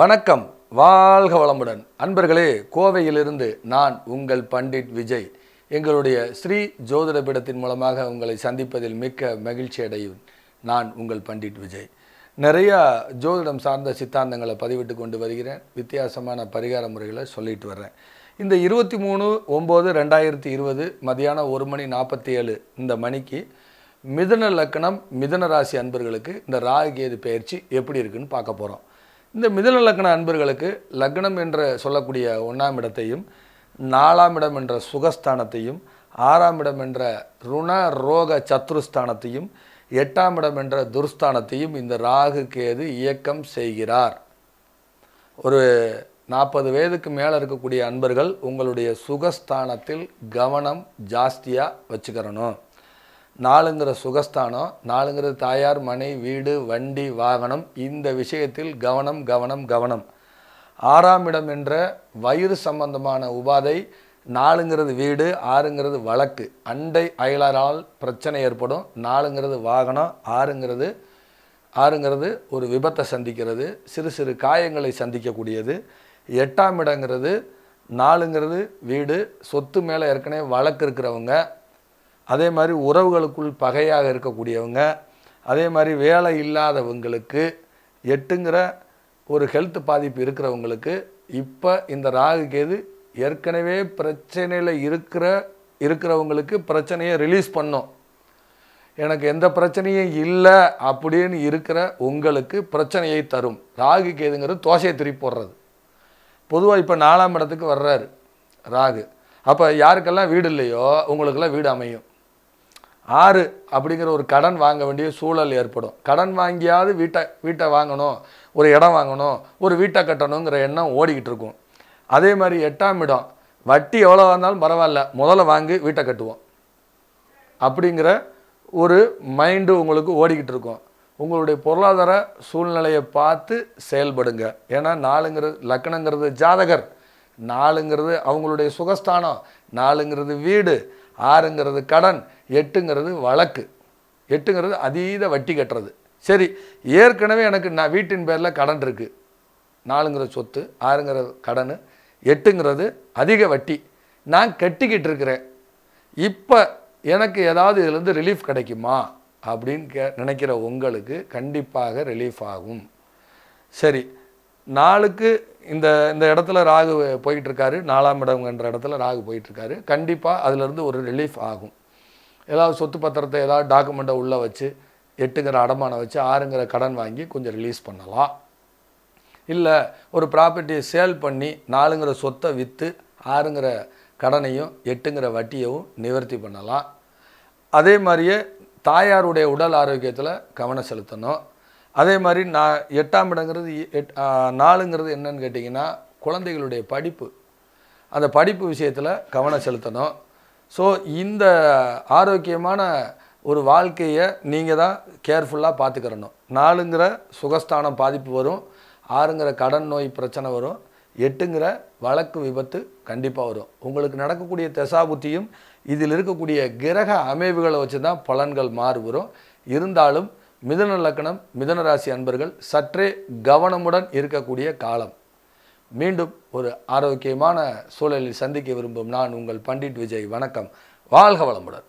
வணக்கம் வாழ்க வளமுடன் அன்பர்களே கோவையிலிருந்து நான் உங்கள் பண்டிட் விஜய் எங்களுடைய ஸ்ரீ ஜோதிட பீடத்தின் மூலமாக உங்களை சந்திப்பதில் மிக்க மகிழ்ச்சி அடையும் நான் உங்கள் பண்டிட் விஜய் நிறையா ஜோதிடம் சார்ந்த சித்தாந்தங்களை பதிவிட்டு கொண்டு வருகிறேன் வித்தியாசமான பரிகார முறைகளை சொல்லிட்டு வர்றேன் இந்த இருபத்தி மூணு ஒம்பது ரெண்டாயிரத்தி இருபது மதியானம் ஒரு மணி நாற்பத்தி ஏழு இந்த மணிக்கு மிதன லக்கணம் மிதன ராசி அன்பர்களுக்கு இந்த ராகு கேது பயிற்சி எப்படி இருக்குன்னு பார்க்க போகிறோம் இந்த மிதுன லக்ன அன்பர்களுக்கு லக்னம் என்று சொல்லக்கூடிய ஒன்றாம் இடத்தையும் நாலாம் இடம் என்ற சுகஸ்தானத்தையும் ஆறாம் இடம் என்ற ருண ரோக சத்ருஸ்தானத்தையும் எட்டாம் இடம் என்ற துர்ஸ்தானத்தையும் இந்த ராகு கேது இயக்கம் செய்கிறார் ஒரு நாற்பது வயதுக்கு மேலே இருக்கக்கூடிய அன்பர்கள் உங்களுடைய சுகஸ்தானத்தில் கவனம் ஜாஸ்தியாக வச்சுக்கிறணும் நாலுங்கிற சுகஸ்தானம் நாலுங்கிறது தாயார் மனை வீடு வண்டி வாகனம் இந்த விஷயத்தில் கவனம் கவனம் கவனம் ஆறாம் இடம் என்ற வயிறு சம்பந்தமான உபாதை நாலுங்கிறது வீடு ஆறுங்கிறது வழக்கு அண்டை அயலாரால் பிரச்சனை ஏற்படும் நாளுங்கிறது வாகனம் ஆறுங்கிறது ஆறுங்கிறது ஒரு விபத்தை சந்திக்கிறது சிறு சிறு காயங்களை சந்திக்கக்கூடியது எட்டாம் இடங்கிறது நாலுங்கிறது வீடு சொத்து மேலே ஏற்கனவே வழக்கு இருக்கிறவங்க அதே மாதிரி உறவுகளுக்குள் பகையாக இருக்கக்கூடியவங்க அதே மாதிரி வேலை இல்லாதவங்களுக்கு எட்டுங்கிற ஒரு ஹெல்த் பாதிப்பு இருக்கிறவங்களுக்கு இப்போ இந்த ராகு கேது ஏற்கனவே பிரச்சனையில் இருக்கிற இருக்கிறவங்களுக்கு பிரச்சனையை ரிலீஸ் பண்ணும் எனக்கு எந்த பிரச்சனையும் இல்லை அப்படின்னு இருக்கிற உங்களுக்கு பிரச்சனையை தரும் ராகு கேதுங்கிறது தோசையை திருப்பி போடுறது பொதுவாக இப்போ நாலாம் இடத்துக்கு வர்றாரு ராகு அப்போ யாருக்கெல்லாம் வீடு இல்லையோ உங்களுக்கெல்லாம் வீடு அமையும் ஆறு அப்படிங்கிற ஒரு கடன் வாங்க வேண்டிய சூழல் ஏற்படும் கடன் வாங்கியாவது வீட்டை வீட்டை வாங்கணும் ஒரு இடம் வாங்கணும் ஒரு வீட்டை கட்டணுங்கிற எண்ணம் ஓடிக்கிட்டு இருக்கும் அதே மாதிரி எட்டாம் இடம் வட்டி எவ்வளோ இருந்தாலும் பரவாயில்ல முதல்ல வாங்கி வீட்டை கட்டுவோம் அப்படிங்கிற ஒரு மைண்டு உங்களுக்கு ஓடிக்கிட்டு இருக்கும் உங்களுடைய பொருளாதார சூழ்நிலையை பார்த்து செயல்படுங்க ஏன்னா நாலுங்கிறது லக்கணங்கிறது ஜாதகர் நாலுங்கிறது அவங்களுடைய சுகஸ்தானம் நாலுங்கிறது வீடு ஆறுங்கிறது கடன் எட்டுங்கிறது வழக்கு எட்டுங்கிறது அதீத வட்டி கட்டுறது சரி ஏற்கனவே எனக்கு நான் வீட்டின் பேரில் கடன் இருக்குது நாலுங்கிற சொத்து ஆறுங்கிற கடன் எட்டுங்கிறது அதிக வட்டி நான் கட்டிக்கிட்டு இருக்கிறேன் இப்போ எனக்கு ஏதாவது இதுலேருந்து ரிலீஃப் கிடைக்குமா அப்படின்னு கே நினைக்கிற உங்களுக்கு கண்டிப்பாக ரிலீஃப் ஆகும் சரி நாளுக்கு இந்த இந்த இடத்துல ராகு போயிட்டுருக்காரு நாலாம் இடம்ன்ற இடத்துல ராகு போயிட்டுருக்காரு கண்டிப்பாக அதுலேருந்து ஒரு ரிலீஃப் ஆகும் ஏதாவது சொத்து பத்திரத்தை ஏதாவது டாக்குமெண்ட்டை உள்ளே வச்சு எட்டுங்கிற அடமானம் வச்சு ஆறுங்கிற கடன் வாங்கி கொஞ்சம் ரிலீஸ் பண்ணலாம் இல்லை ஒரு ப்ராப்பர்ட்டியை சேல் பண்ணி நாலுங்கிற சொத்தை விற்று ஆறுங்கிற கடனையும் எட்டுங்கிற வட்டியவும் நிவர்த்தி பண்ணலாம் அதே மாதிரியே தாயாருடைய உடல் ஆரோக்கியத்தில் கவனம் செலுத்தணும் அதே மாதிரி நான் எட்டாம் இடங்கிறது எட் நாலுங்கிறது என்னன்னு கேட்டிங்கன்னா குழந்தைகளுடைய படிப்பு அந்த படிப்பு விஷயத்தில் கவனம் செலுத்தணும் ஸோ இந்த ஆரோக்கியமான ஒரு வாழ்க்கையை நீங்கள் தான் கேர்ஃபுல்லாக பார்த்துக்கிறணும் நாலுங்கிற சுகஸ்தானம் பாதிப்பு வரும் ஆறுங்கிற கடன் நோய் பிரச்சனை வரும் எட்டுங்கிற வழக்கு விபத்து கண்டிப்பாக வரும் உங்களுக்கு நடக்கக்கூடிய தசாபுத்தியும் இதில் இருக்கக்கூடிய கிரக அமைவுகளை வச்சு தான் பலன்கள் மாறுபடும் இருந்தாலும் மிதன லக்கணம் மிதன ராசி அன்பர்கள் சற்றே கவனமுடன் இருக்கக்கூடிய காலம் மீண்டும் ஒரு ஆரோக்கியமான சூழலில் சந்திக்க விரும்பும் நான் உங்கள் பண்டிட் விஜய் வணக்கம் வாழ்க வளமுடன்